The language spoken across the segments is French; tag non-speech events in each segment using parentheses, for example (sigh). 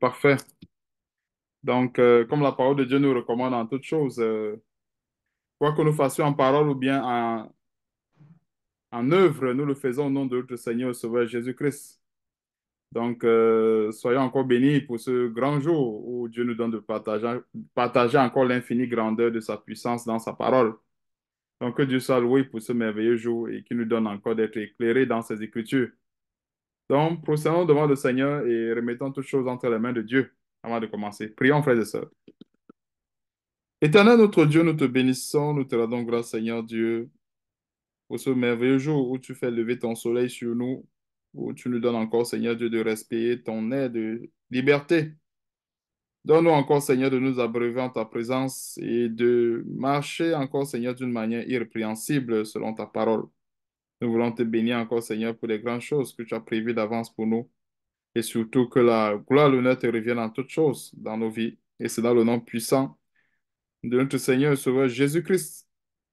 parfait. Donc, euh, comme la parole de Dieu nous recommande en toutes choses, euh, quoi que nous fassions en parole ou bien en, œuvre, nous le faisons au nom de notre Seigneur et Sauveur Jésus-Christ. Donc, euh, soyons encore bénis pour ce grand jour où Dieu nous donne de partager, partager encore l'infinie grandeur de sa puissance dans sa parole. Donc, que Dieu soit loué pour ce merveilleux jour et qu'il nous donne encore d'être éclairés dans ses écritures. Donc, procédons devant le Seigneur et remettons toutes choses entre les mains de Dieu avant de commencer. Prions, frères et sœurs. Éternel notre Dieu, nous te bénissons, nous te rendons grâce, Seigneur Dieu, pour ce merveilleux jour où tu fais lever ton soleil sur nous, où tu nous donnes encore, Seigneur Dieu, de respirer ton aide, de liberté. Donne-nous encore, Seigneur, de nous abreuver en ta présence et de marcher encore, Seigneur, d'une manière irrépréhensible selon ta parole. Nous voulons te bénir encore, Seigneur, pour les grandes choses que tu as prévues d'avance pour nous. Et surtout que la gloire, et l'honneur te reviennent en toutes choses dans nos vies. Et c'est dans le nom puissant de notre Seigneur et Sauveur Jésus-Christ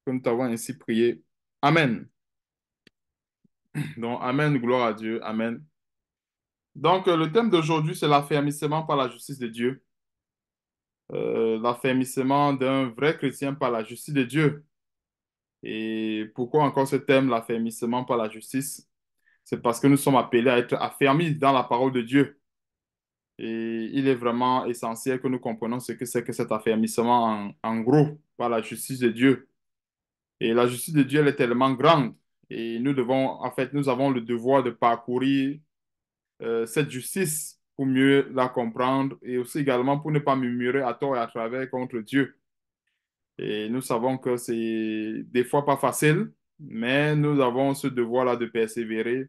que nous t'avons ainsi prié. Amen. Donc, Amen, gloire à Dieu. Amen. Donc, euh, le thème d'aujourd'hui, c'est l'affermissement par la justice de Dieu. Euh, l'affermissement d'un vrai chrétien par la justice de Dieu. Et pourquoi encore ce thème, l'affermissement par la justice C'est parce que nous sommes appelés à être affermis dans la parole de Dieu. Et il est vraiment essentiel que nous comprenions ce que c'est que cet affermissement en, gros par la justice de Dieu. Et la justice de Dieu, elle est tellement grande. Et nous devons, en fait, nous avons le devoir de parcourir euh, cette justice pour mieux la comprendre et aussi également pour ne pas murmurer à tort et à travers contre Dieu. Et nous savons que c'est des fois pas facile, mais nous avons ce devoir-là de persévérer,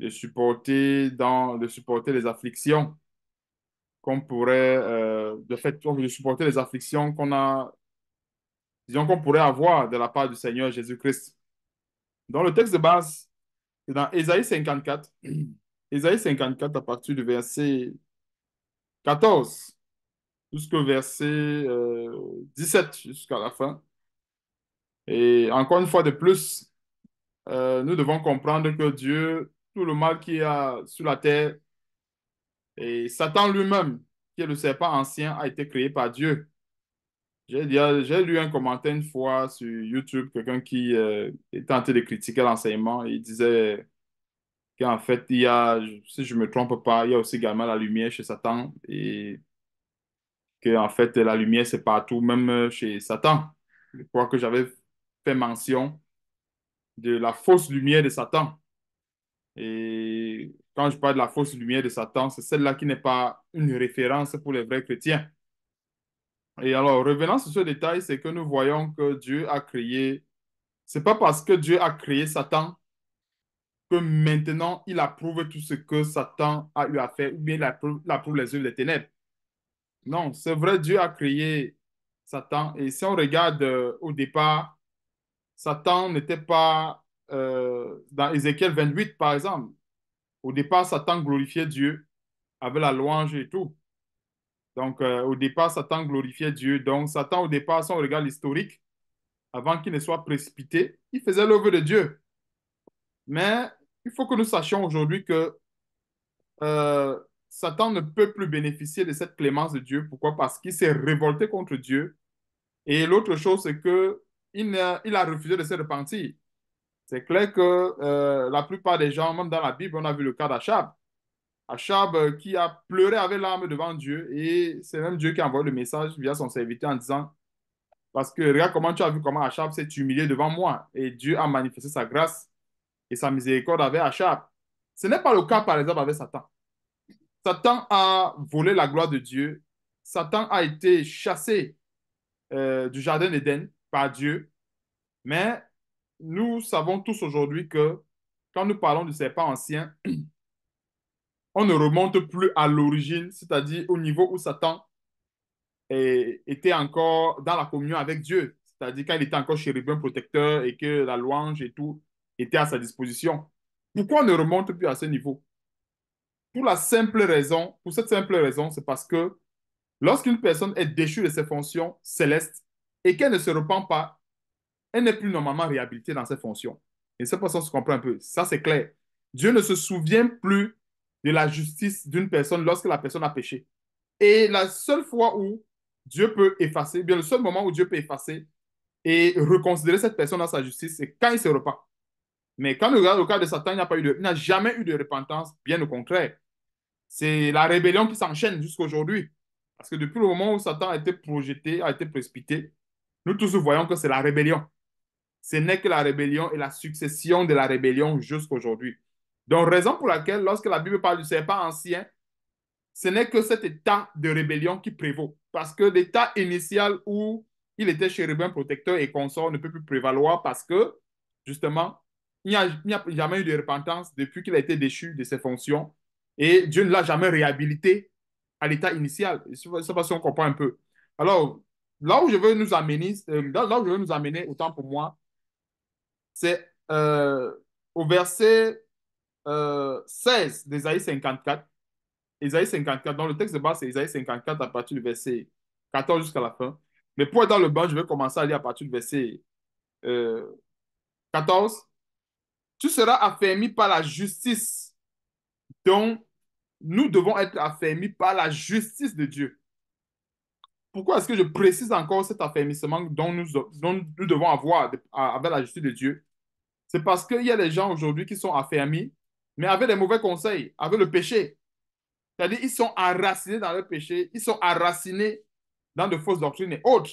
de supporter, dans, de supporter les afflictions qu'on pourrait, euh, de supporter les afflictions qu'on a, disons qu'on pourrait avoir de la part du Seigneur Jésus-Christ. Dans le texte de base, c'est dans Ésaïe 54, (clears throat) Ésaïe 54 à partir du verset 14 jusqu'au verset 17 euh, jusqu'à la fin. Et encore une fois de plus, euh, nous devons comprendre que Dieu, tout le mal qu'il y a sur la terre, et Satan lui-même, qui est le serpent ancien, a été créé par Dieu. J'ai lu un commentaire une fois sur YouTube, quelqu'un qui euh, est tenté de critiquer l'enseignement. Il disait qu'en fait, il y a, si je ne me trompe pas, il y a aussi également la lumière chez Satan. Et en fait, la lumière, c'est partout, même euh, chez Satan. Je crois que j'avais fait mention de la fausse lumière de Satan. Et quand je parle de la fausse lumière de Satan, c'est celle-là qui n'est pas une référence pour les vrais chrétiens. Et alors, revenons sur ce détail, c'est que nous voyons que Dieu a créé. C'est pas parce que Dieu a créé Satan que maintenant il approuve tout ce que Satan a fait à faire, ou bien il approuve, les œuvres des ténèbres. Non, c'est vrai, Dieu a créé Satan. Et si on regarde euh, au départ, Satan n'était pas euh, dans Ézéchiel 28, par exemple. Au départ, Satan glorifiait Dieu avec la louange et tout. Donc, euh, au départ, Satan glorifiait Dieu. Donc, Satan, au départ, si on regarde l'historique, avant qu'il ne soit précipité, il faisait l'œuvre de Dieu. Mais il faut que nous sachions aujourd'hui que Satan ne peut plus bénéficier de cette clémence de Dieu. Pourquoi Parce qu'il s'est révolté contre Dieu. Et l'autre chose, c'est qu'il a, il a refusé de se repentir. C'est clair que euh, la plupart des gens, même dans la Bible, on a vu le cas d'Achab. Achab euh, qui a pleuré avec l'âme devant Dieu et c'est même Dieu qui a envoyé le message via son serviteur en disant Parce que regarde comment tu as vu comment Achab s'est humilié devant moi et Dieu a manifesté sa grâce et sa miséricorde avec Achab. Ce n'est pas le cas, par exemple, avec Satan. Satan a volé la gloire de Dieu. Satan a été chassé euh, du Jardin d'Éden par Dieu. Mais nous savons tous aujourd'hui que quand nous parlons du serpent ancien, on ne remonte plus à l'origine, c'est-à-dire au niveau où Satan était encore dans la communion avec Dieu, c'est-à-dire quand il était encore chérubin protecteur et que la louange et tout était à sa disposition. Pourquoi on ne remonte plus à ce niveau pour la simple raison, pour cette simple raison, c'est parce que lorsqu'une personne est déchue de ses fonctions célestes et qu'elle ne se repent pas, elle n'est plus normalement réhabilitée dans ses fonctions. Et cette personne se comprend un peu. Ça, c'est clair. Dieu ne se souvient plus de la justice d'une personne lorsque la personne a péché. Et la seule fois où Dieu peut effacer, bien le seul moment où Dieu peut effacer et reconsidérer cette personne dans sa justice, c'est quand il se repent. Mais quand on regarde le cas de Satan, il n'a il n'a jamais eu de repentance, bien au contraire. C'est la rébellion qui s'enchaîne jusqu'aujourd'hui. Parce que depuis le moment où Satan a été projeté, a été précipité, nous tous voyons que c'est la rébellion. Ce n'est que la rébellion et la succession de la rébellion jusqu'à aujourd'hui. Donc, raison pour laquelle, lorsque la Bible parle du serpent ancien, ce n'est que cet état de rébellion qui prévaut. Parce que l'état initial où il était chérubin protecteur et consort ne peut plus prévaloir parce que, justement, il n'y a, jamais eu de repentance depuis qu'il a été déchu de ses fonctions et Dieu ne l'a jamais réhabilité à l'état initial. Je ne sais pas on comprend un peu. Alors, là où je veux nous amener, euh, là où je veux nous amener, autant pour moi, c'est euh, au verset 16 euh, d'Ésaïe 54. Ésaïe 54, dans le texte de base, c'est Ésaïe 54 à partir du verset 14 jusqu'à la fin. Mais pour être dans le bas, je vais commencer à lire à partir du verset 14. Tu seras affermi par la justice donc, nous devons être affermis par la justice de Dieu. Pourquoi est-ce que je précise encore cet affermissement dont nous, devons avoir avec la justice de Dieu? C'est parce qu'il y a des gens aujourd'hui qui sont affermis, mais avec des mauvais conseils, avec le péché. C'est-à-dire, ils sont enracinés dans le péché, ils sont enracinés dans de fausses doctrines et autres.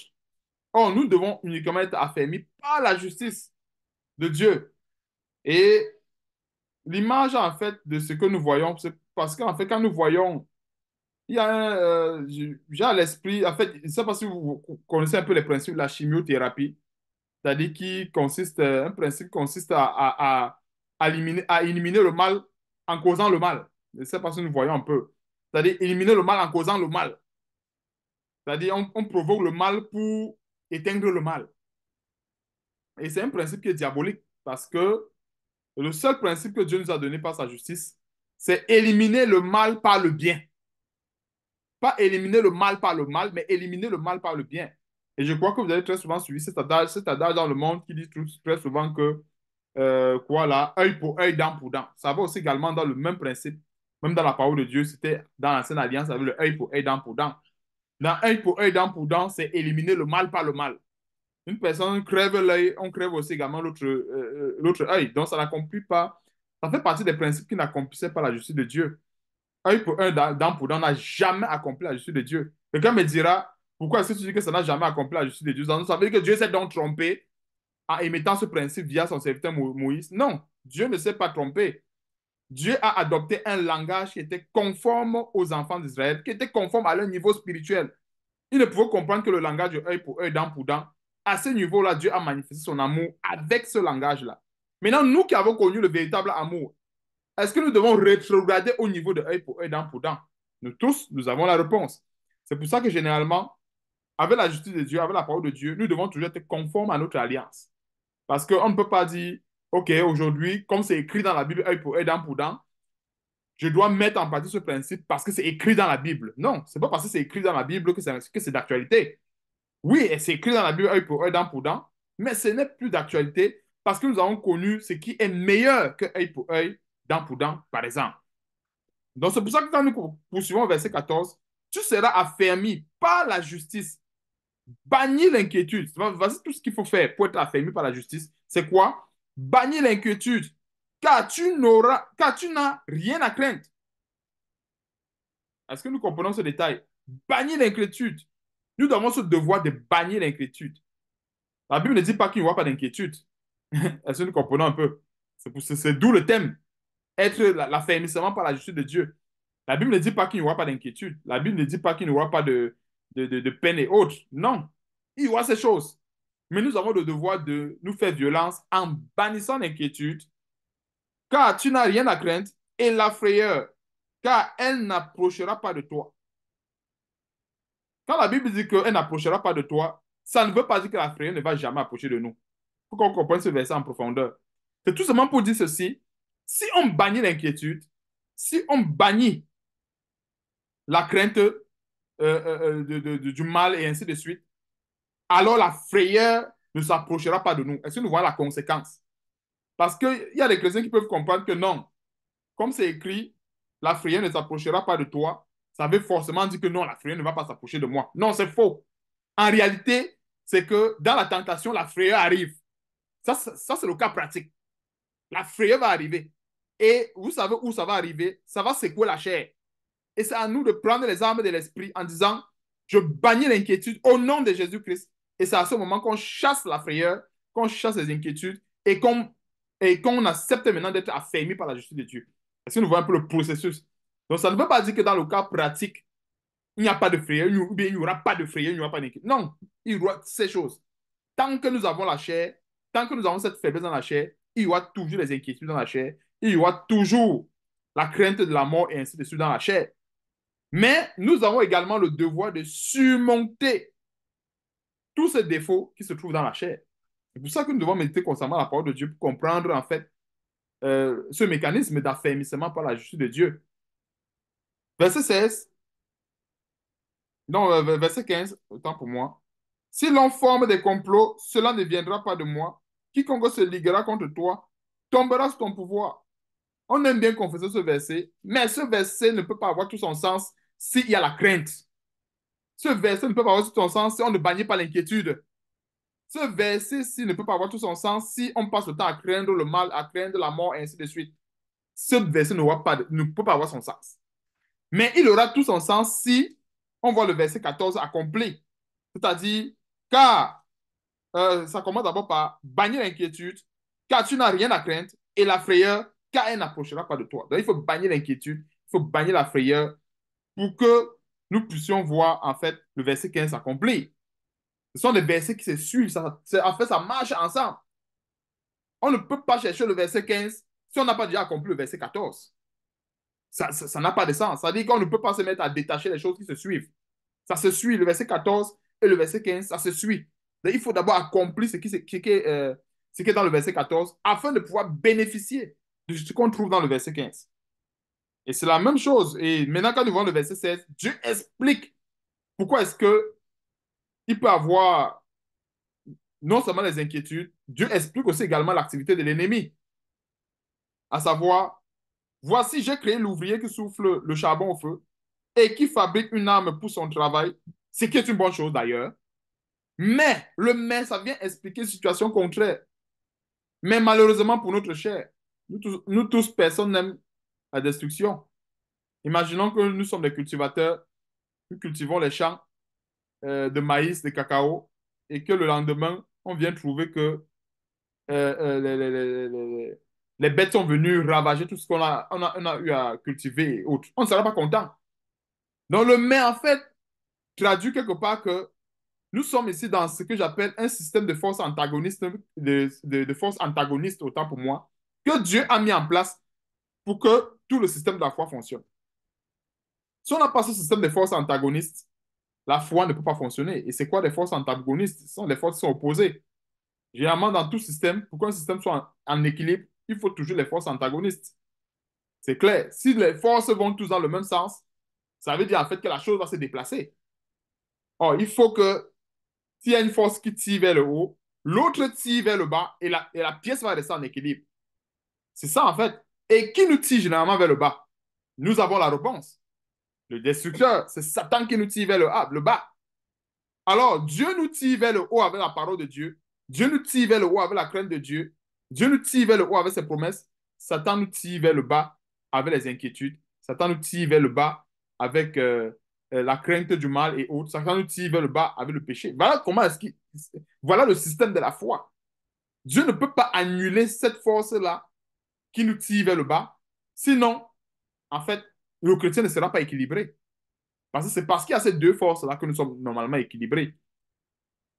Or, nous devons uniquement être affermis par la justice de Dieu. Et l'image, en fait, de ce que nous voyons, c'est parce qu'en fait, quand nous voyons, il y a un. Euh, j'ai à l'esprit, en fait, je ne sais pas si vous connaissez un peu les principes de la chimiothérapie, c'est-à-dire qui consiste, euh, un principe consiste à, à, éliminer, à éliminer le mal en causant le mal. Je ne sais pas si nous voyons un peu. C'est-à-dire éliminer le mal en causant le mal. C'est-à-dire on, on provoque le mal pour éteindre le mal. Et c'est un principe qui est diabolique parce que le seul principe que Dieu nous a donné par sa justice, c'est éliminer le mal par le bien. Pas éliminer le mal par le mal, mais éliminer le mal par le bien. Et je crois que vous avez très souvent suivi cet adage, cet adage dans le monde qui dit très souvent que, euh, quoi là, œil pour œil, dent pour dent. Ça va aussi également dans le même principe, même dans la parole de Dieu, c'était dans l'ancienne alliance avec le œil pour œil, dent pour dent. Dans œil pour œil, dent pour dent, c'est éliminer le mal par le mal une personne crève l'œil, on crève aussi également l'autre euh, euh, l'autre œil. Donc, ça n'accomplit pas. Ça fait partie des principes qui n'accomplissaient pas la justice de Dieu. Œil pour un, dent pour dent n'a jamais accompli la justice de Dieu. Quelqu'un me dira, pourquoi est-ce que tu dis que ça n'a jamais accompli la justice de Dieu Ça veut dire que Dieu s'est donc trompé en émettant ce principe via son serviteur Moïse. Non, Dieu ne s'est pas trompé. Dieu a adopté un langage qui était conforme aux enfants d'Israël, qui était conforme à leur niveau spirituel. Ils ne pouvaient comprendre que le langage de œil pour œil, dent pour dent, à ce niveau-là, Dieu a manifesté son amour avec ce langage-là. Maintenant, nous qui avons connu le véritable amour, est-ce que nous devons rétrograder au niveau de œil pour œil, dent pour dent Nous tous, nous avons la réponse. C'est pour ça que généralement, avec la justice de Dieu, avec la parole de Dieu, nous devons toujours être conformes à notre alliance. Parce qu'on ne peut pas dire, OK, aujourd'hui, comme c'est écrit dans la Bible, œil pour œil, dent pour dent, je dois mettre en pratique ce principe parce que c'est écrit dans la Bible. Non, c'est pas parce que c'est écrit dans la Bible que c'est d'actualité. Oui, c'est s'écrit dans la Bible œil pour œil, dent pour dent, mais ce n'est plus d'actualité parce que nous avons connu ce qui est meilleur que œil pour œil, dent pour dent, par exemple. Donc c'est pour ça que quand nous poursuivons verset 14, tu seras affermi par la justice. Bannis l'inquiétude. Voici tout ce qu'il faut faire pour être affermi par la justice. C'est quoi Bannis l'inquiétude, car tu n'auras, car tu n'as rien à craindre. Est-ce que nous comprenons ce détail Bannis l'inquiétude, nous avons ce devoir de bannir l'inquiétude. La Bible ne dit pas qu'il n'y aura pas d'inquiétude. (laughs) Est-ce que nous comprenons un peu C'est d'où le thème. Être l'affermissement par la justice de Dieu. La Bible ne dit pas qu'il n'y aura pas d'inquiétude. La Bible ne dit pas qu'il n'y aura pas de, de, peine et autres. Non, il y aura ces choses. Mais nous avons le devoir de nous faire violence en bannissant l'inquiétude, car tu n'as rien à craindre, et la frayeur, car elle n'approchera pas de toi. Quand la Bible dit qu'elle n'approchera pas de toi, ça ne veut pas dire que la frayeur ne va jamais approcher de nous. Il faut qu'on comprenne ce verset en profondeur. C'est tout simplement pour dire ceci. Si on bannit l'inquiétude, si on bannit la crainte euh, euh, euh, du mal et ainsi de suite, alors la frayeur ne s'approchera pas de nous. Est-ce que nous voyons la conséquence? Parce qu'il y a des chrétiens qui peuvent comprendre que non, comme c'est écrit, la frayeur ne s'approchera pas de toi, ça veut forcément dire que non, la frayeur ne va pas s'approcher de moi. Non, c'est faux. En réalité, c'est que dans la tentation, la frayeur arrive. Ça, c'est le cas pratique. La frayeur va arriver. Et vous savez où ça va arriver Ça va secouer la chair. Et c'est à nous de prendre les armes de l'esprit en disant, je bannis l'inquiétude au nom de Jésus-Christ. Et c'est à ce moment qu'on chasse la frayeur, qu'on chasse les inquiétudes et qu'on et accepte maintenant d'être affermi par la justice de Dieu. Est-ce que nous voyons un peu le processus donc, ça ne veut pas dire que dans le cas pratique, il n'y a pas de frayeur, ou bien il n'y aura pas de frayeur, il n'y aura pas d'inquiétude. Non, il y aura ces choses. Tant que nous avons la chair, tant que nous avons cette faiblesse dans la chair, il y aura toujours les inquiétudes dans la chair, il y aura toujours la crainte de la mort et ainsi de suite dans la chair. Mais nous avons également le devoir de surmonter tous ces défauts qui se trouvent dans la chair. C'est pour ça que nous devons méditer constamment la parole de Dieu pour comprendre en fait euh, ce mécanisme d'affermissement par la justice de Dieu. Verset 16. Non, euh, verset 15, autant pour moi. Si l'on forme des complots, cela ne viendra pas de moi. Quiconque se liguera contre toi tombera sur ton pouvoir. On aime bien confesser ce verset, mais ce verset ne peut pas avoir tout son sens s'il y a la crainte. Ce verset ne peut pas avoir tout son sens si on ne bannit pas l'inquiétude. Ce verset-ci ne peut pas avoir tout son sens si on passe le temps à craindre le mal, à craindre la mort, et ainsi de suite. Ce verset ne, voit pas, ne peut pas avoir son sens. Mais il aura tout son sens si on voit le verset 14 accompli. C'est-à-dire, car euh, ça commence d'abord par bannir l'inquiétude, car tu n'as rien à craindre, et la frayeur, car elle n'approchera pas de toi. Donc il faut bannir l'inquiétude, il faut bannir la frayeur pour que nous puissions voir en fait le verset 15 accompli. Ce sont des versets qui se suivent, en fait ça marche ensemble. On ne peut pas chercher le verset 15 si on n'a pas déjà accompli le verset 14. Ça n'a pas de sens. Ça veut dire qu'on ne peut pas se mettre à détacher les choses qui se suivent. Ça se suit, le verset 14 et le verset 15, ça se suit. Il faut d'abord accomplir ce qui, qui est, euh, ce qui est dans le verset 14 afin de pouvoir bénéficier de ce qu'on trouve dans le verset 15. Et c'est la même chose. Et maintenant, quand nous voyons le verset 16, Dieu explique pourquoi est-ce que il peut avoir non seulement les inquiétudes, Dieu explique aussi également l'activité de l'ennemi. À savoir, Voici, j'ai créé l'ouvrier qui souffle le charbon au feu et qui fabrique une arme pour son travail, ce qui est une bonne chose d'ailleurs. Mais le mais, ça vient expliquer une situation contraire. Mais malheureusement pour notre chair, nous tous, personne n'aime la destruction. Imaginons que nous sommes des cultivateurs, nous cultivons les champs euh, de maïs, de cacao, et que le lendemain, on vient trouver que euh, euh, les, les bêtes sont venues ravager tout ce qu'on a, on a, eu à cultiver et autres. On ne sera pas content. Donc le mais, en fait, traduit quelque part que nous sommes ici dans ce que j'appelle un système de force antagonistes, de, autant pour moi, que Dieu a mis en place pour que tout le système de la foi fonctionne. Si on n'a pas ce système de forces antagonistes, la foi ne peut pas fonctionner. Et c'est quoi les forces antagonistes Ce sont les forces qui sont opposées. Généralement, dans tout système, pour qu'un système soit en équilibre, il faut toujours les forces antagonistes. C'est clair. Si les forces vont tous dans le même sens, ça veut dire en fait que la chose va se déplacer. Or, il faut que s'il y a une force qui tire vers le haut, l'autre tire vers le bas et la, pièce va rester en équilibre. C'est ça en fait. Et qui nous tire généralement vers le bas Nous avons la réponse. Le destructeur, c'est Satan qui nous tire vers le, haut, le bas. Alors, Dieu nous tire vers le haut avec la parole de Dieu. Dieu nous tire vers le haut avec la crainte de Dieu. Dieu nous tire vers le haut avec ses promesses. Satan nous tire vers le bas avec les inquiétudes. Satan nous tire vers le bas avec euh, euh, la crainte du mal et autres. Satan nous tire vers le bas avec le péché. Voilà comment est-ce qu'il... Voilà le système de la foi. Dieu ne peut pas annuler cette force-là qui nous tire vers le bas. Sinon, en fait, le chrétien ne sera pas équilibré. Parce que c'est parce qu'il y a ces deux forces-là que nous sommes normalement équilibrés.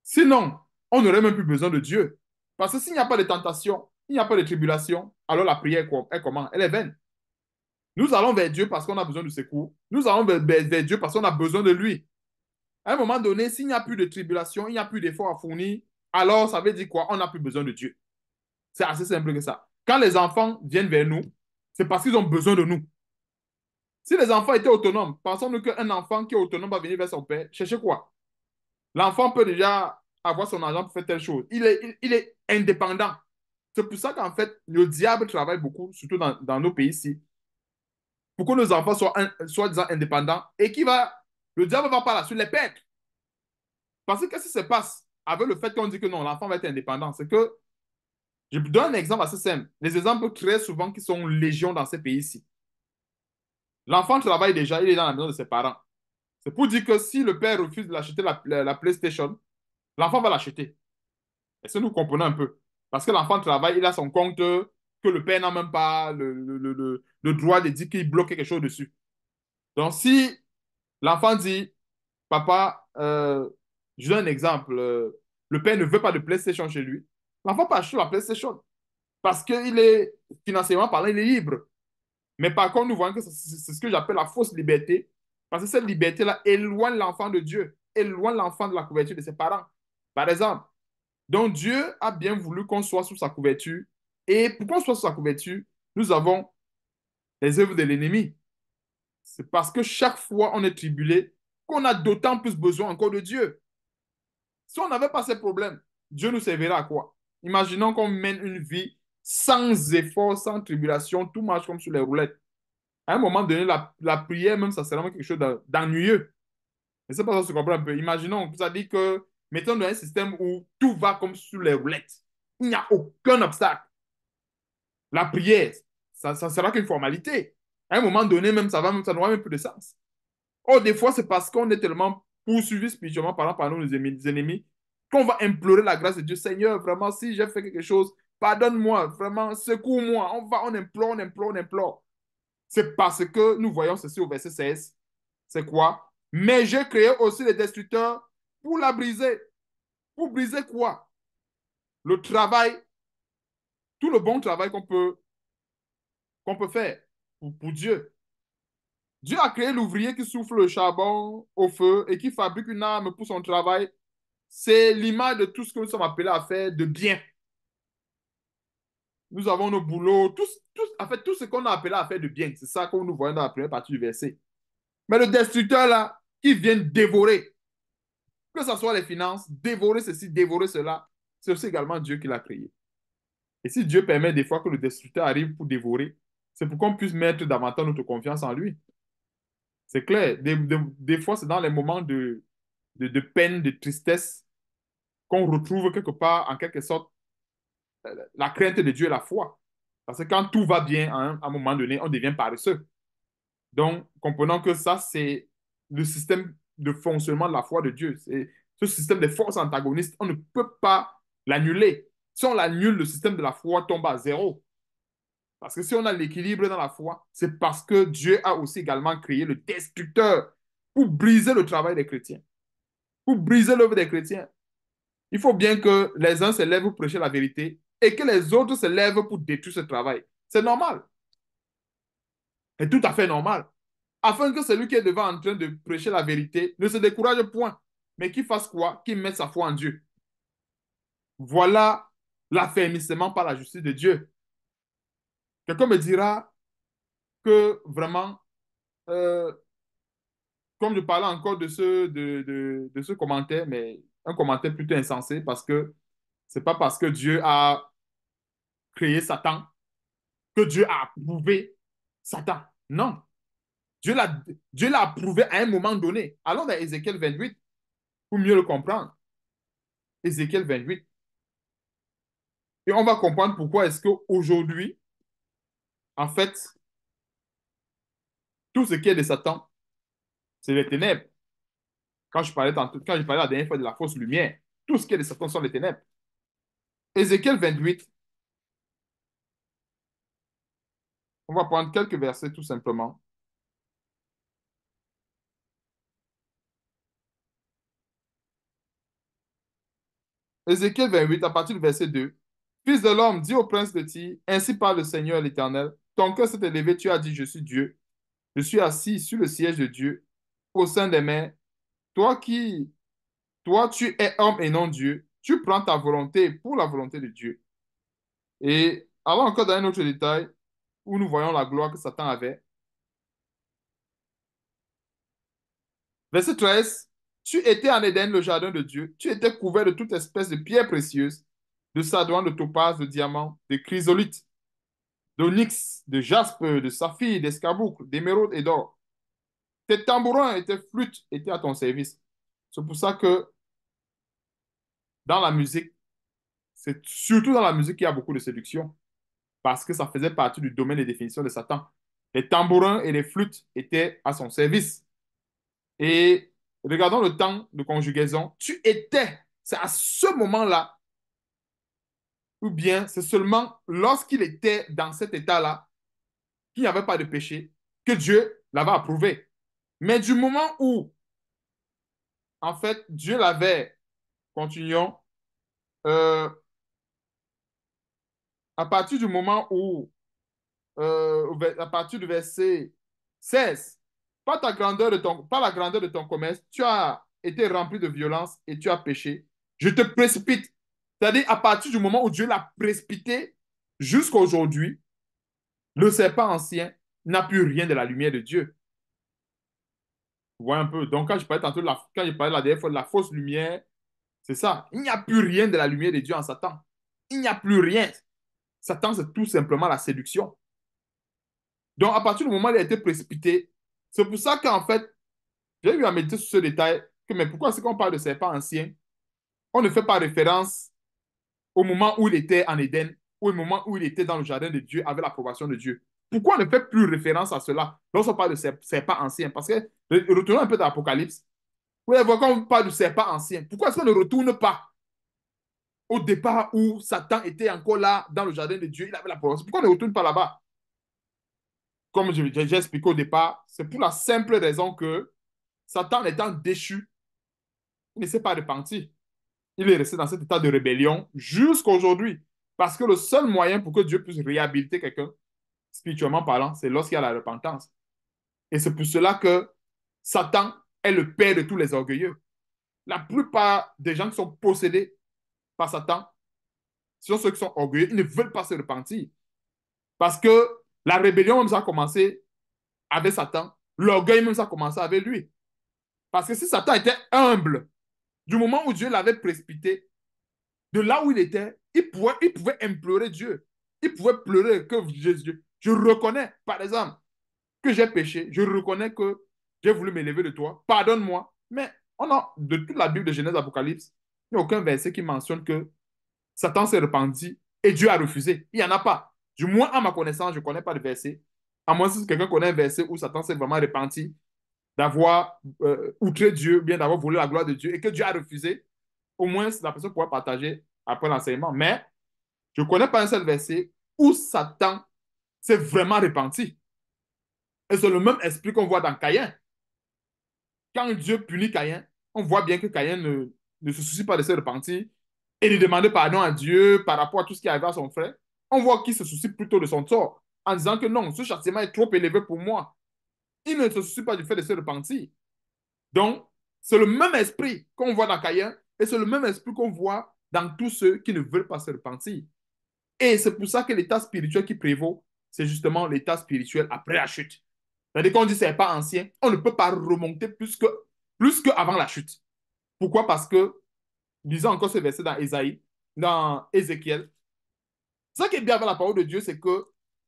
Sinon, on n'aurait même plus besoin de Dieu. Parce que s'il n'y a pas de tentation, il n'y a pas de tribulation, alors la prière est comment Elle est vaine. Nous allons vers Dieu parce qu'on a besoin de secours. Nous allons vers, Dieu parce qu'on a besoin de lui. À un moment donné, s'il n'y a plus de tribulation, il n'y a plus d'efforts à fournir, alors ça veut dire quoi On n'a plus besoin de Dieu. C'est assez simple que ça. Quand les enfants viennent vers nous, c'est parce qu'ils ont besoin de nous. Si les enfants étaient autonomes, pensons-nous qu'un enfant qui est autonome va venir vers son père, chercher quoi L'enfant peut déjà avoir son argent pour faire telle chose. Il est, il est, indépendant. C'est pour ça qu'en fait, le diable travaille beaucoup, surtout dans, nos pays ici, pour que nos enfants soient, soient indépendants et qui va, le diable va pas là dessus les perdre. Parce que qu'est-ce qui se passe avec le fait qu'on dit que non, l'enfant va être indépendant C'est que, je vous donne un exemple assez simple, les exemples très souvent qui sont légion dans ces pays-ci. L'enfant travaille déjà, il est dans la maison de ses parents. C'est pour dire que si le père refuse de l'acheter la PlayStation, l'enfant va l'acheter. Est-ce que nous comprenons un peu Parce que l'enfant travaille, il a son compte que le père n'a même pas le, le, le, le droit de dire qu'il bloque quelque chose dessus. Donc, si l'enfant dit, papa, euh, je donne un exemple, euh, le père ne veut pas de PlayStation chez lui, l'enfant pas acheter la PlayStation parce qu'il est, financièrement parlant, il est libre. Mais par contre, nous voyons que c'est ce que j'appelle la fausse liberté, parce que cette liberté-là éloigne l'enfant de Dieu, éloigne l'enfant de la couverture de ses parents. Par exemple, donc Dieu a bien voulu qu'on soit sous sa couverture. Et pour qu'on soit sous sa couverture, nous avons les œuvres de l'ennemi. C'est parce que chaque fois on est tribulé qu'on a d'autant plus besoin encore de Dieu. Si on n'avait pas ces problèmes, Dieu nous servirait à quoi Imaginons qu'on mène une vie sans effort, sans tribulation, tout marche comme sur les roulettes. À un moment donné, la, prière, même, ça serait vraiment quelque chose d'ennuyeux. Et c'est pas ça se comprend un peu. Imaginons, ça dit que mettons dans un système où tout va comme sur les roulettes. Il n'y a aucun obstacle. La prière, ça ne sera qu'une formalité. À un moment donné, même ça va, même ça n'aura même plus de sens. oh des fois, c'est parce qu'on est tellement poursuivi spirituellement parlant par nos ennemis, qu'on va implorer la grâce de Dieu. Seigneur, vraiment, si j'ai fait quelque chose, pardonne-moi, vraiment, secoue-moi. On va, on implore, on implore, on implore. C'est parce que nous voyons ceci au verset 16. C'est quoi? Mais j'ai créé aussi les destructeurs pour la briser. Pour briser quoi Le travail, tout le bon travail qu'on peut, peut faire pour, Dieu. Dieu a créé l'ouvrier qui souffle le charbon au feu et qui fabrique une arme pour son travail. C'est l'image de tout ce que nous sommes appelés à faire de bien. Nous avons nos boulots, tout, tout, en fait, tout ce qu'on a appelé à faire de bien. C'est ça qu'on nous voit dans la première partie du verset. Mais le destructeur, là, qui vient dévorer, que ce soit les finances, dévorer ceci, dévorer cela, c'est aussi également Dieu qui l'a créé. Et si Dieu permet des fois que le destructeur arrive pour dévorer, c'est pour qu'on puisse mettre davantage notre confiance en lui. C'est clair. Des, fois, c'est dans les moments de, de, peine, de tristesse, qu'on retrouve quelque part, en quelque sorte, euh, la crainte de Dieu et la foi. Parce que quand tout va bien, hein, à un moment donné, on devient paresseux. Donc, comprenons que ça, c'est le système de fonctionnement de la foi de Dieu. ce système des forces antagonistes. On ne peut pas l'annuler. Si on l'annule, le système de la foi tombe à zéro. Parce que si on a l'équilibre dans la foi, c'est parce que Dieu a aussi également créé le destructeur pour briser le travail des chrétiens, pour briser l'œuvre des chrétiens. Il faut bien que les uns se lèvent pour prêcher la vérité et que les autres se lèvent pour détruire ce travail. C'est normal. C'est tout à fait normal afin que celui qui est devant en train de prêcher la vérité ne se décourage point, mais qu'il fasse quoi Qu'il mette sa foi en Dieu. Voilà l'affermissement par la justice de Dieu. Quelqu'un me dira que vraiment, euh, comme je parlais encore de ce, de, ce commentaire, mais un commentaire plutôt insensé parce que ce n'est pas parce que Dieu a créé Satan que Dieu a approuvé Satan. Non. Dieu l'a, Dieu approuvé à un moment donné. Allons dans Ézéchiel 28 pour mieux le comprendre. Ézéchiel 28. Et on va comprendre pourquoi est-ce qu'aujourd'hui, en fait, tout ce qui est de Satan, c'est les ténèbres. Quand je parlais, quand je parlais la dernière fois de la fausse lumière, tout ce qui est de Satan sont les ténèbres. Ézéchiel 28, on va prendre quelques versets tout simplement. Ézéchiel 28, à partir du verset 2. Fils de l'homme, dis au prince de Tyr, ainsi parle le Seigneur l'Éternel. Ton cœur s'est élevé, tu as dit, je suis Dieu. Je suis assis sur le siège de Dieu, au sein des mains. Toi qui, toi tu es homme et non Dieu, tu prends ta volonté pour la volonté de Dieu. Et allons encore dans un autre détail où nous voyons la gloire que Satan avait. Verset 13, tu étais en Éden, le jardin de Dieu. Tu étais couvert de toute espèce de pierres précieuses, de sardoine, de topaz, de diamant, de chrysolite, d'onyx, de jaspe, de saphir, d'escarboucle, d'émeraude et d'or. Tes tambourins et tes flûtes étaient à ton service. C'est pour ça que dans la musique, c'est surtout dans la musique qu'il y a beaucoup de séduction, parce que ça faisait partie du domaine des définitions de Satan. Les tambourins et les flûtes étaient à son service. Et Regardons le temps de conjugaison. Tu étais, c'est à ce moment-là. Ou bien c'est seulement lorsqu'il était dans cet état-là qu'il n'y avait pas de péché que Dieu l'avait approuvé. Mais du moment où, en fait, Dieu l'avait, continuons, euh, à partir du moment où, euh, à partir du verset 16, pas ta grandeur la grandeur de ton commerce, tu as été rempli de violence et tu as péché. Je te précipite. C'est-à-dire, à partir du moment où Dieu l'a précipité jusqu'à aujourd'hui, le serpent ancien n'a plus rien de la lumière de Dieu. Vous voyez un peu. Donc, quand je parlais tantôt, quand la dernière de la fausse lumière, c'est ça. Il n'y a plus rien de la lumière de Dieu en Satan. Il n'y a plus rien. Satan, c'est tout simplement la séduction. Donc, à partir du moment où il a été précipité, c'est pour ça qu'en fait, j'ai eu à mettre sur ce détail, que, mais pourquoi est-ce qu'on parle de serpent ancien On ne fait pas référence au moment où il était en Éden, au moment où il était dans le jardin de Dieu avec l'approbation de Dieu. Pourquoi on ne fait plus référence à cela lorsqu'on parle de serpent ancien Parce que, retournons un peu dans l'Apocalypse, vous voyez, quand on parle de serpent ancien, pourquoi est-ce qu'on ne retourne pas au départ où Satan était encore là dans le jardin de Dieu, il avait l'approbation, Pourquoi on ne retourne pas là-bas comme j'ai expliqué au départ, c'est pour la simple raison que Satan étant déchu, il ne s'est pas repenti. Il est resté dans cet état de rébellion jusqu'à aujourd'hui. Parce que le seul moyen pour que Dieu puisse réhabiliter quelqu'un, spirituellement parlant, c'est lorsqu'il y a la repentance. Et c'est pour cela que Satan est le père de tous les orgueilleux. La plupart des gens qui sont possédés par Satan, ce sont ceux qui sont orgueilleux, ils ne veulent pas se repentir. Parce que la rébellion a commencé avec Satan. L'orgueil même, ça a commencé avec lui. Parce que si Satan était humble, du moment où Dieu l'avait précipité, de là où il était, il pouvait, il pouvait implorer Dieu. Il pouvait pleurer que Jésus. Je reconnais, par exemple, que j'ai péché. Je reconnais que j'ai voulu m'élever de toi. Pardonne-moi. Mais on a, de toute la Bible de Genèse Apocalypse, il n'y a aucun verset qui mentionne que Satan s'est repenti et Dieu a refusé. Il n'y en a pas. Du moins, à ma connaissance, je ne connais pas de verset. À moins que quelqu'un connaît un verset où Satan s'est vraiment repenti d'avoir euh, outré Dieu, bien d'avoir voulu la gloire de Dieu et que Dieu a refusé, au moins la personne pourra partager après l'enseignement. Mais je ne connais pas un seul verset où Satan s'est vraiment repenti. Et c'est le même esprit qu'on voit dans Caïn. Quand Dieu punit Caïn, on voit bien que Caïn ne, se soucie pas de se repentir et de demander pardon à Dieu par rapport à tout ce qui arrivé à son frère on voit qu'il se soucie plutôt de son sort en disant que non, ce châtiment est trop élevé pour moi. Il ne se soucie pas du fait de se repentir. Donc, c'est le même esprit qu'on voit dans Caïn et c'est le même esprit qu'on voit dans tous ceux qui ne veulent pas se repentir. Et c'est pour ça que l'état spirituel qui prévaut, c'est justement l'état spirituel après la chute. C'est-à-dire qu'on dit n'est pas ancien, on ne peut pas remonter plus que plus qu'avant la chute. Pourquoi Parce que, disons encore ce verset dans Ésaïe, dans Ézéchiel, ce qui est bien avec la parole de Dieu, c'est que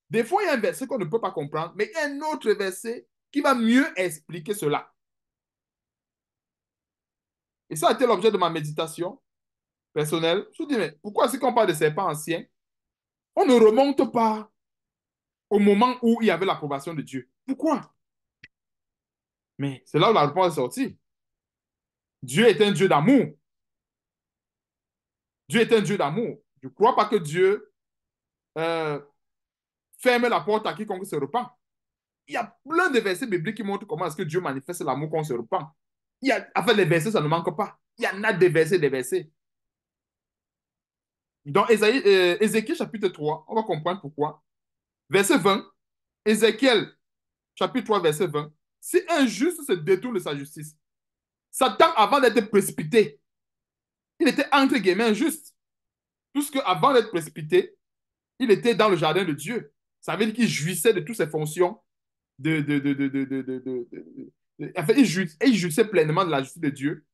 des fois, il y a un verset qu'on ne peut pas comprendre, mais il y a un autre verset qui va mieux expliquer cela. Et ça a été l'objet de ma méditation personnelle. Je me dis, mais pourquoi si ce qu'on parle de serpents anciens, On ne remonte pas au moment où il y avait l'approbation de Dieu. Pourquoi Mais c'est là où la réponse est sortie. Dieu est un Dieu d'amour. Dieu est un Dieu d'amour. Je ne crois pas que Dieu euh, ferme la porte à quiconque se repent. Il y a plein de versets bibliques qui montrent comment est-ce que Dieu manifeste l'amour qu'on se repent. Il y a, enfin, les versets, ça ne manque pas. Il y en a des versets, des versets. Dans euh, Ézéchiel chapitre 3, on va comprendre pourquoi. Verset 20, Ézéchiel chapitre 3, verset 20. Si un juste se détourne de sa justice, Satan, avant d'être précipité, il était entre guillemets injuste. Puisque avant d'être précipité, il était dans le jardin de Dieu. Ça veut dire qu'il jouissait de toutes ses fonctions. De, de, il, jouissait, pleinement de la justice de Dieu,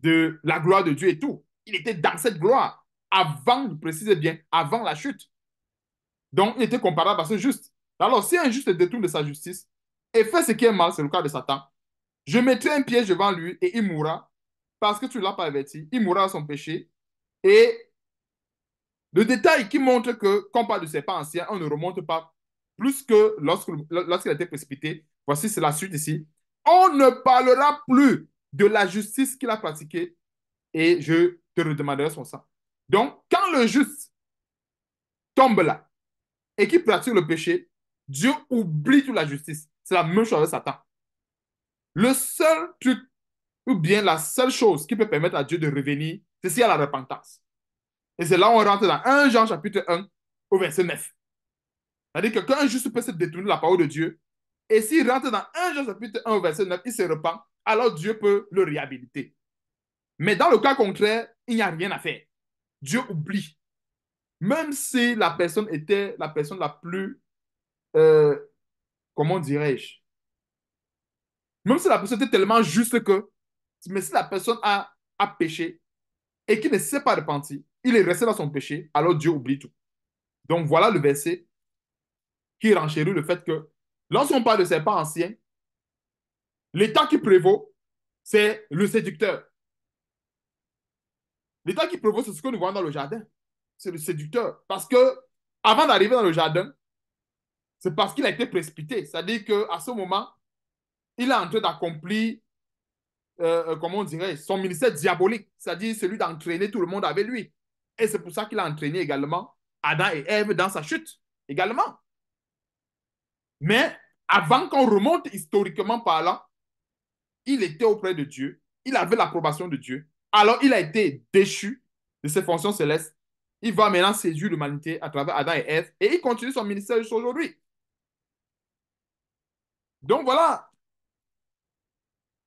de la gloire de Dieu et tout. Il était dans cette gloire avant, de précise bien, avant la chute. Donc, il était comparable à ce juste. Alors, si un juste détourne de sa justice et fait ce qui est mal, c'est le cas de Satan, je mettrai un piège devant lui et il mourra parce que tu ne l'as pas averti. Il mourra à son péché et le détail qui montre que quand on parle de pas anciens, on ne remonte pas plus que lorsqu'il a été précipité. Voici c'est la suite ici. On ne parlera plus de la justice qu'il a pratiquée et je te redemanderai son sang. Donc, quand le juste tombe là et qu'il pratique le péché, Dieu oublie toute la justice. C'est la même chose avec Satan. Le seul truc, ou bien la seule chose qui peut permettre à Dieu de revenir, c'est s'il y la repentance. Et c'est là où on rentre dans 1 Jean chapitre 1 au verset 9. C'est-à-dire que quand un juste peut se détourner de la parole de Dieu, et s'il rentre dans 1 Jean chapitre 1 au verset 9, il se repent, alors Dieu peut le réhabiliter. Mais dans le cas contraire, il n'y a rien à faire. Dieu oublie. Même si la personne était la personne la plus, euh, comment dirais-je, même si la personne était tellement juste que, mais si la personne a, a péché, et qui ne s'est pas repenti, il est resté dans son péché, alors Dieu oublie tout. Donc voilà le verset qui renchérit le fait que lorsqu'on parle de serpent ancien, anciens, l'état qui prévaut, c'est le séducteur. L'état qui prévaut, c'est ce que nous voyons dans le jardin. C'est le séducteur. Parce que avant d'arriver dans le jardin, c'est parce qu'il a été précipité. C'est-à-dire qu'à ce moment, il est en train d'accomplir euh, euh, comment on dirait, son ministère diabolique, c'est-à-dire celui d'entraîner tout le monde avec lui. Et c'est pour ça qu'il a entraîné également Adam et Ève dans sa chute, également. Mais avant qu'on remonte historiquement par là, il était auprès de Dieu, il avait l'approbation de Dieu. Alors il a été déchu de ses fonctions célestes. Il va maintenant séduire l'humanité à travers Adam et Ève et il continue son ministère jusqu'aujourd'hui. Donc voilà,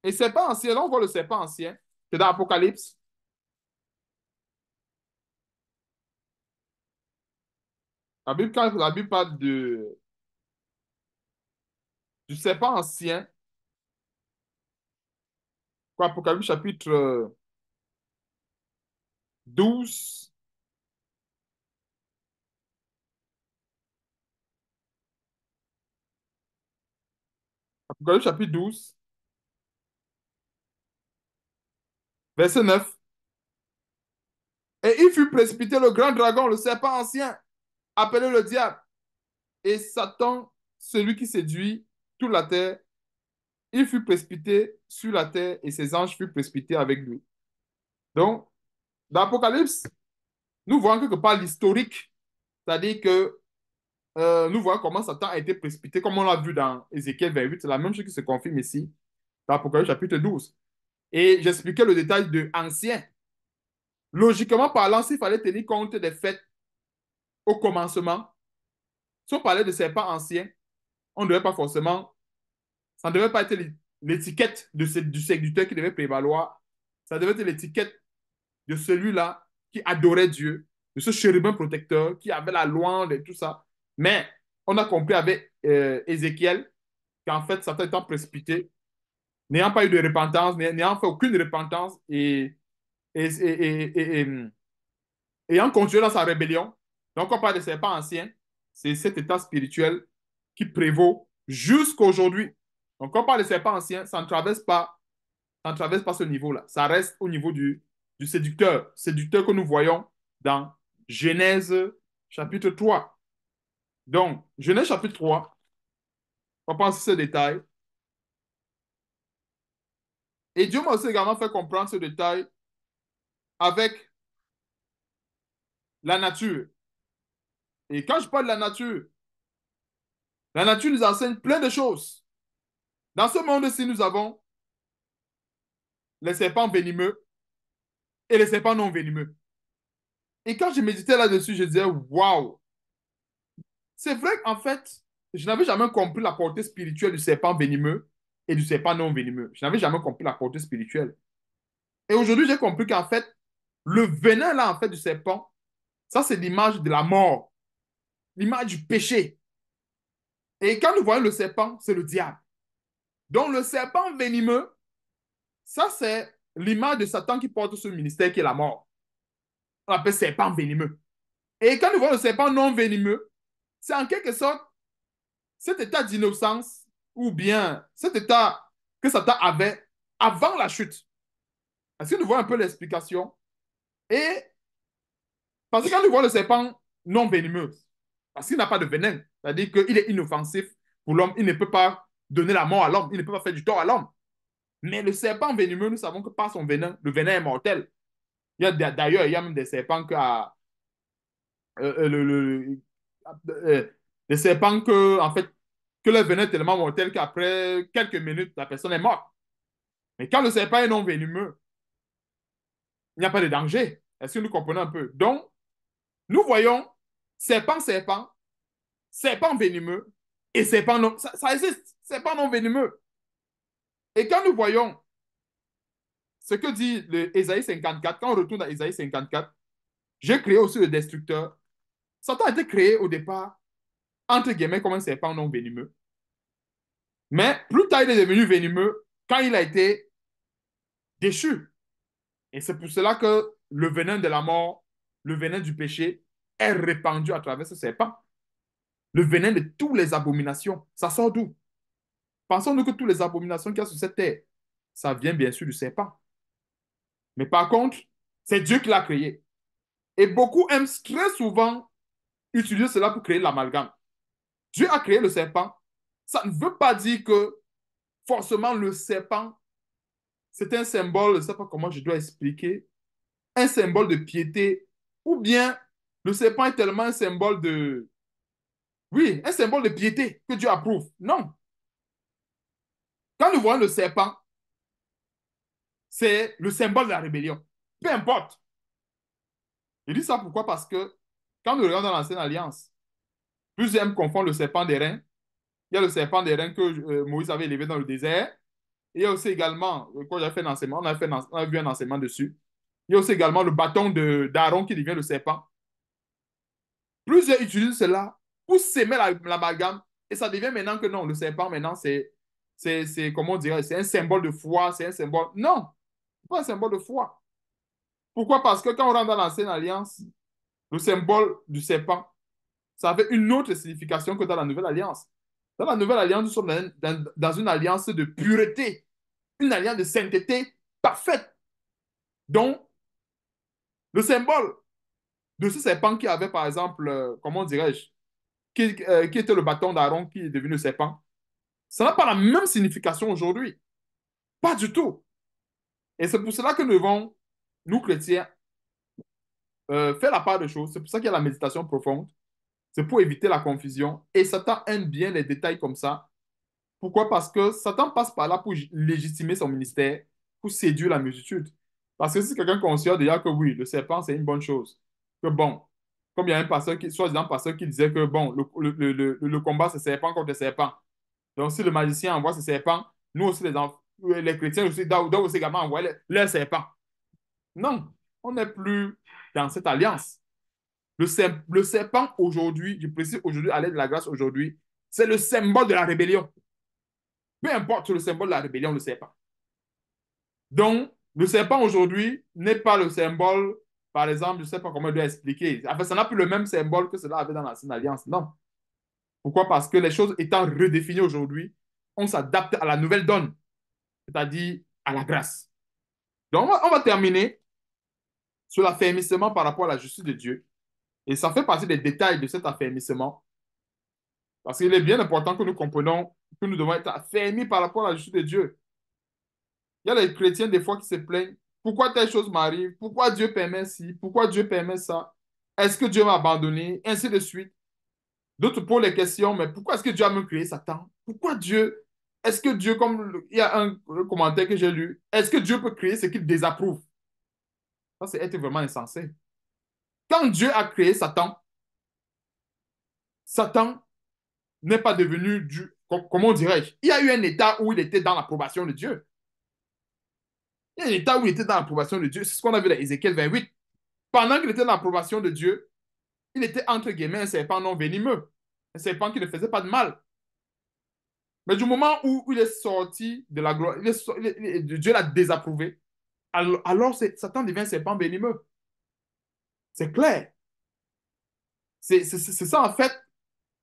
et pas ancien, là, on voit le pas ancien, c'est dans Apocalypse. La Bible, quand la parle de, du pas ancien, quoi, Apocalypse chapitre 12, euh, Apocalypse chapitre 12, Verset 9. Et il fut précipité le grand dragon, le serpent ancien, appelé le diable, et Satan, celui qui séduit toute la terre. Il fut précipité sur la terre et ses anges furent précipités avec lui. Donc, dans l'Apocalypse, nous voyons quelque part l'historique, c'est-à-dire que euh, nous voyons comment Satan a été précipité, comme on l'a vu dans Ézéchiel 28, c'est la même chose qui se confirme ici, dans l'Apocalypse chapitre 12. Et j'expliquais le détail de ancien. Logiquement parlant, s'il fallait tenir compte des faits au commencement, si on parlait de pas anciens, on ne devait pas forcément, ça ne devait pas être l'étiquette du séducteur qui devait prévaloir, ça devait être l'étiquette de celui-là qui adorait Dieu, de ce chérubin protecteur qui avait la louange et tout ça. Mais on a compris avec euh, Ézéchiel qu'en fait, certains étant précipité, n'ayant pas eu de repentance, n'ayant fait aucune repentance et, et, ayant continué dans sa rébellion. Donc, on parle de serpent anciens. C'est cet état spirituel qui prévaut jusqu'à aujourd'hui. Donc, on parle de serpent anciens, ça ne traverse pas, ça ne traverse pas ce niveau-là. Ça reste au niveau du, du séducteur, séducteur que nous voyons dans Genèse chapitre 3. Donc, Genèse chapitre 3, on pense à ce détail. Et Dieu m'a aussi également fait comprendre ce détail avec la nature. Et quand je parle de la nature, la nature nous enseigne plein de choses. Dans ce monde-ci, nous avons les serpents venimeux et les serpents non venimeux. Et quand je méditais là-dessus, je disais, waouh! C'est vrai qu'en fait, je n'avais jamais compris la portée spirituelle du serpent venimeux et du serpent non venimeux. Je n'avais jamais compris la portée spirituelle. Et aujourd'hui, j'ai compris qu'en fait, le venin là, en fait, du serpent, ça, c'est l'image de la mort, l'image du péché. Et quand nous voyons le serpent, c'est le diable. Donc, le serpent venimeux, ça, c'est l'image de Satan qui porte ce ministère qui est la mort. On l'appelle serpent venimeux. Et quand nous voyons le serpent non venimeux, c'est en quelque sorte cet état d'innocence ou bien cet état que Satan avait avant la chute. Est-ce que nous voyons un peu l'explication Et parce que quand nous voyons le serpent non venimeux, parce qu'il n'a pas de venin, c'est-à-dire qu'il est inoffensif pour l'homme, il ne peut pas donner la mort à l'homme, il ne peut pas faire du tort à l'homme. Mais le serpent venimeux, nous savons que par son venin, le venin est mortel. Il y a d'ailleurs, il y a même des serpents que ah, euh, euh, euh, des serpents que en fait que le venin est tellement mortel qu'après quelques minutes, la personne est morte. Mais quand le serpent est non venimeux, il n'y a pas de danger. Est-ce que nous comprenons un peu? Donc, nous voyons serpent, serpent, serpent venimeux et serpent non. Ça, existe, serpent non venimeux. Et quand nous voyons ce que dit Ésaïe 54, quand on retourne à l'Ésaïe 54, j'ai créé aussi le destructeur. Satan a été créé au départ entre guillemets, comme un serpent non venimeux. Mais plus tard, il est devenu venimeux quand il a été déchu. Et c'est pour cela que le venin de la mort, le venin du péché, est répandu à travers ce serpent. Le venin de toutes les abominations, ça sort d'où Pensons-nous que toutes les abominations qu'il y a sur cette terre, ça vient bien sûr du serpent. Mais par contre, c'est Dieu qui l'a créé. Et beaucoup aiment très souvent utiliser cela pour créer l'amalgame. Dieu a créé le serpent. Ça ne veut pas dire que forcément le serpent, c'est un symbole, je ne sais pas comment je dois expliquer, un symbole de piété, ou bien le serpent est tellement un symbole de... Oui, un symbole de piété que Dieu approuve. Non. Quand nous voyons le serpent, c'est le symbole de la rébellion. Peu importe. Il dit ça pourquoi Parce que quand nous regardons dans l'ancienne alliance, Plusieurs confondent le serpent des reins. Il y a le serpent des reins que euh, Moïse avait élevé dans le désert. il y a aussi également, euh, quand j'ai fait un enseignement, on a, fait, vu un enseignement dessus. Il y a aussi également le bâton d'Aaron qui devient le serpent. Plusieurs utilisent cela pour s'aimer l'amalgame. Et ça devient maintenant que non, le serpent, maintenant, c'est, c'est, comment on c'est un symbole de foi, c'est un symbole. Non, pas un symbole de foi. Pourquoi Parce que quand on rentre dans l'ancienne alliance, le symbole du serpent, ça avait une autre signification que dans la Nouvelle Alliance. Dans la Nouvelle Alliance, nous sommes dans, une alliance de pureté, une alliance de sainteté parfaite. Donc, le symbole de ce serpent qui avait, par exemple, euh, comment dirais-je, euh, qui, était le bâton d'Aaron qui est devenu le serpent, ça n'a pas la même signification aujourd'hui. Pas du tout. Et c'est pour cela que nous devons, nous chrétiens, euh, faire la part des choses. C'est pour ça qu'il y a la méditation profonde. C'est pour éviter la confusion. Et Satan aime bien les détails comme ça. Pourquoi Parce que Satan passe par là pour légitimer son ministère, pour séduire la multitude. Parce que si quelqu'un considère déjà que oui, le serpent, c'est une bonne chose, que bon, comme il y a un pasteur qui, soit disant pasteur qui disait que bon, le, le combat, c'est serpent contre serpent. Donc, si le magicien envoie ses serpents, nous aussi, les, enfants, les chrétiens aussi, doivent aussi également envoyer leurs serpents. Non, on n'est plus dans cette alliance. Le, serpent aujourd'hui, je précise aujourd'hui, à l'aide de la grâce aujourd'hui, c'est le symbole de la rébellion. Peu importe le symbole de la rébellion, le serpent. Donc, le serpent aujourd'hui n'est pas le symbole, par exemple, je ne sais pas comment je dois expliquer. Enfin, ça n'a plus le même symbole que cela avait dans l'ancienne alliance. Non. Pourquoi Parce que les choses étant redéfinies aujourd'hui, on s'adapte à la nouvelle donne, c'est-à-dire à la grâce. Donc, on va, on va terminer sur l'affermissement par rapport à la justice de Dieu. Et ça fait partie des détails de cet affermissement. Parce qu'il est bien important que nous comprenions que nous devons être affermis par rapport à la justice de Dieu. Il y a les chrétiens des fois qui se plaignent. Pourquoi telle chose m'arrive Pourquoi Dieu permet ci Pourquoi Dieu permet ça Est-ce que Dieu m'a abandonné Ainsi de suite. D'autres posent les questions, mais pourquoi est-ce que Dieu a me créé Satan Pourquoi Dieu Est-ce que Dieu, comme il y a un commentaire que j'ai lu, est-ce que Dieu peut créer ce qu'il désapprouve Ça, c'est être vraiment insensé. Dieu a créé Satan, Satan n'est pas devenu du. Comment dirais-je Il y a eu un état où il était dans l'approbation de Dieu. Il y a un état où il était dans l'approbation de Dieu. C'est ce qu'on a vu dans Ézéchiel 28. Pendant qu'il était dans l'approbation de Dieu, il était entre guillemets un serpent non venimeux. Un serpent qui ne faisait pas de mal. Mais du moment où il est sorti de la gloire, Dieu l'a désapprouvé, alors, Satan devient un serpent venimeux. C'est clair. C'est ça, en fait,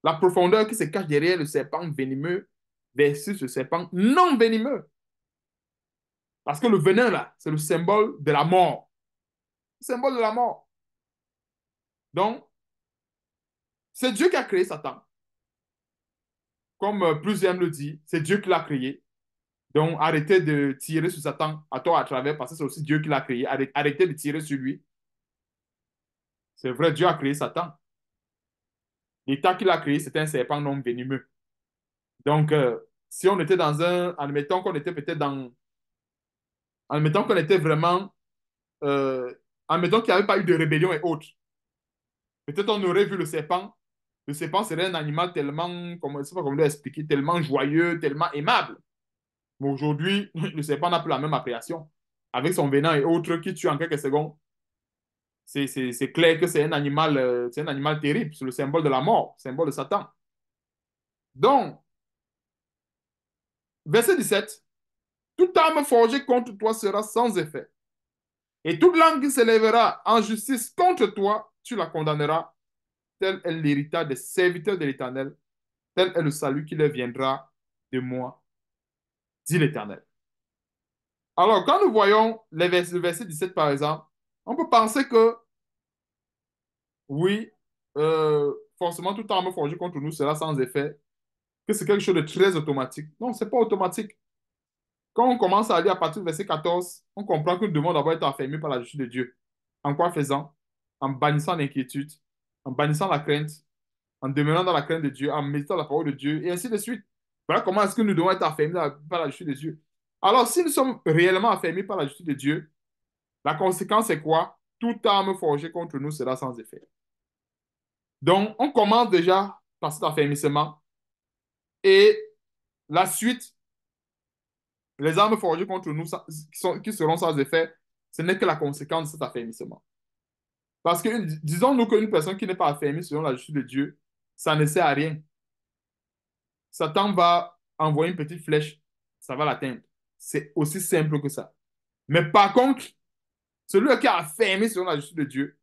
la profondeur qui se cache derrière le serpent venimeux versus le serpent non venimeux. Parce que le venin, là, c'est le symbole de la mort. symbole de la mort. Donc, c'est Dieu qui a créé Satan. Comme euh, plusieurs le disent, c'est Dieu qui l'a créé. Donc, arrêtez de tirer sur Satan à toi à travers, parce que c'est aussi Dieu qui l'a créé. Arrêtez de tirer sur lui. C'est vrai, Dieu a créé Satan. L'état qu'il a créé, c'est un serpent non venimeux. Donc, euh, si on était dans un. Admettons qu'on était peut-être dans. Admettons qu'on était vraiment. Euh, admettons qu'il n'y avait pas eu de rébellion et autres. Peut-être on aurait vu le serpent. Le serpent serait un animal tellement. Comment, ne sais pas comment expliquer, tellement joyeux, tellement aimable. Mais aujourd'hui, (laughs) le serpent n'a plus la même appréciation Avec son venin et autres qui tue en quelques secondes, c'est clair que c'est un, animal, euh, c'est un animal terrible, c'est le symbole de la mort, symbole de Satan. Donc, verset 17, toute arme forgée contre toi sera sans effet, et toute langue qui s'élèvera en justice contre toi, tu la condamneras. Tel est l'héritage des serviteurs de l'Éternel, tel est le salut qui leur viendra de moi, dit l'Éternel. Alors, quand nous voyons le verset 17, par exemple, on peut penser que, oui, euh, forcément, toute arme forgée contre nous sera sans effet, que c'est quelque chose de très automatique. Non, ce n'est pas automatique. Quand on commence à lire à partir du verset 14, on comprend que nous devons d'abord être affermis par la justice de Dieu. En quoi faisant En bannissant l'inquiétude, en bannissant la crainte, en demeurant dans la crainte de Dieu, en méditant la parole de Dieu, et ainsi de suite. Voilà comment est-ce que nous devons être affermis par la justice de Dieu. Alors, si nous sommes réellement affermis par la justice de Dieu, la conséquence, est quoi Toute arme forgée contre nous sera sans effet. Donc, on commence déjà par cet affermissement. Et la suite, les armes forgées contre nous qui, sont, qui seront sans effet, ce n'est que la conséquence de cet affermissement. Parce que disons-nous qu'une personne qui n'est pas affermie selon la justice de Dieu, ça ne sert à rien. Satan va envoyer une petite flèche, ça va l'atteindre. C'est aussi simple que ça. Mais par contre, celui qui a fermé selon la justice de Dieu.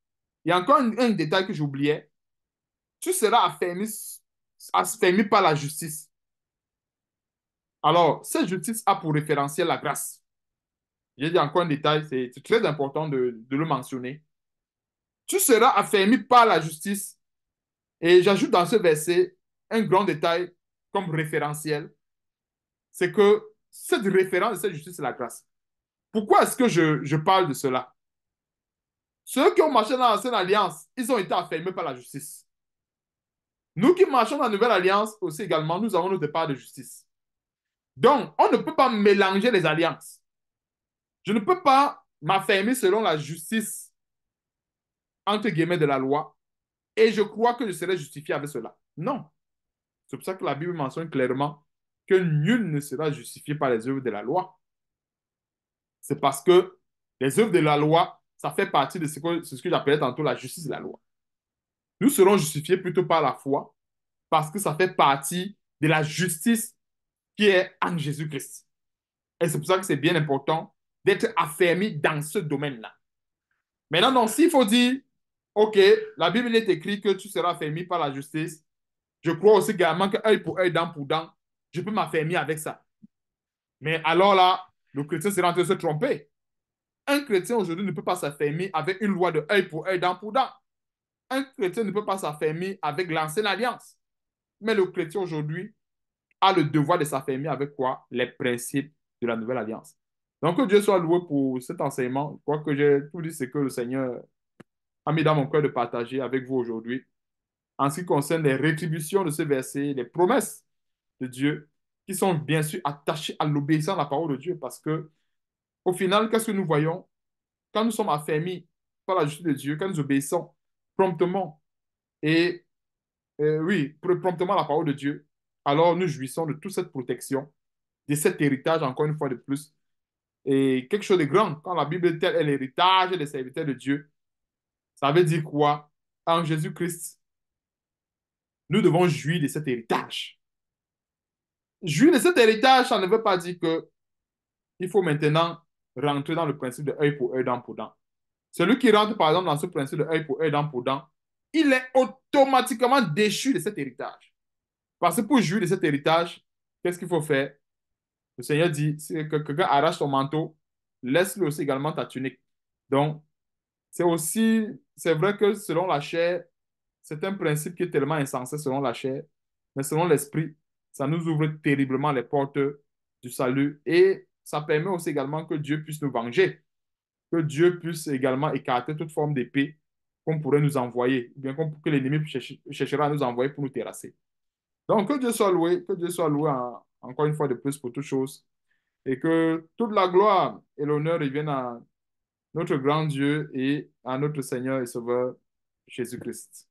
Il y a encore un, détail que j'oubliais. Tu seras affermi, par la justice. Alors, cette justice a pour référentiel la grâce. J'ai dit encore un détail, c'est très important de, le mentionner. Tu seras affermi par la justice. Et j'ajoute dans ce verset un grand détail comme référentiel. C'est que cette référence de cette justice, c'est la grâce. Pourquoi est-ce que je, parle de cela ceux qui ont marché dans l'ancienne alliance, ils ont été affaimés par la justice. Nous qui marchons dans la nouvelle alliance aussi également, nous avons notre part de justice. Donc, on ne peut pas mélanger les alliances. Je ne peux pas m'affirmer selon la justice, entre guillemets, de la loi, et je crois que je serai justifié avec cela. Non. C'est pour ça que la Bible mentionne clairement que nul ne sera justifié par les œuvres de la loi. C'est parce que les œuvres de la loi ça fait partie de ce que, j'appelais tantôt la justice et la loi. Nous serons justifiés plutôt par la foi parce que ça fait partie de la justice qui est en Jésus-Christ. Et c'est pour ça que c'est bien important d'être affermi dans ce domaine-là. Maintenant, donc, s'il faut dire, OK, la Bible est écrite que tu seras affermi par la justice, je crois aussi également que œil pour œil, dent pour dent, je peux m'affermir avec ça. Mais alors là, le chrétien sera en train de se tromper. Un chrétien aujourd'hui ne peut pas s'affirmer avec une loi de œil pour œil, dent pour dent. Un chrétien ne peut pas s'affirmer avec l'ancienne alliance. Mais le chrétien aujourd'hui a le devoir de s'affirmer avec quoi Les principes de la nouvelle alliance. Donc, que Dieu soit loué pour cet enseignement. Je crois que j'ai tout dit ce que le Seigneur a mis dans mon cœur de partager avec vous aujourd'hui. En ce qui concerne les rétributions de ce verset, les promesses de Dieu, qui sont bien sûr attachées à l'obéissance à la parole de Dieu, parce que au final, qu'est-ce que nous voyons Quand nous sommes affermis par la justice de Dieu, quand nous obéissons promptement, et euh, oui, promptement à la parole de Dieu, alors nous jouissons de toute cette protection, de cet héritage, encore une fois de plus. Et quelque chose de grand, quand la Bible telle est l'héritage des serviteurs de Dieu, ça veut dire quoi En Jésus-Christ, nous devons jouir de cet héritage. Jouir de cet héritage, ça ne veut pas dire que il faut maintenant rentrer dans le principe de œil pour œil, dent pour dent. Celui qui rentre, par exemple, dans ce principe de œil pour œil, dent pour dent, il est automatiquement déchu de cet héritage. Parce que pour jouir de cet héritage, qu'est-ce qu'il faut faire Le Seigneur dit que quelqu'un arrache son manteau, laisse-le aussi également ta tunique. Donc, c'est aussi, c'est vrai que selon la chair, c'est un principe qui est tellement insensé selon la chair, mais selon l'esprit, ça nous ouvre terriblement les portes du salut et ça permet aussi également que Dieu puisse nous venger, que Dieu puisse également écarter toute forme d'épée qu'on pourrait nous envoyer, bien que l'ennemi cherchera à nous envoyer pour nous terrasser. Donc, que Dieu soit loué, que Dieu soit loué encore une fois de plus pour toutes choses, et que toute la gloire et l'honneur reviennent à notre grand Dieu et à notre Seigneur et Sauveur Jésus-Christ.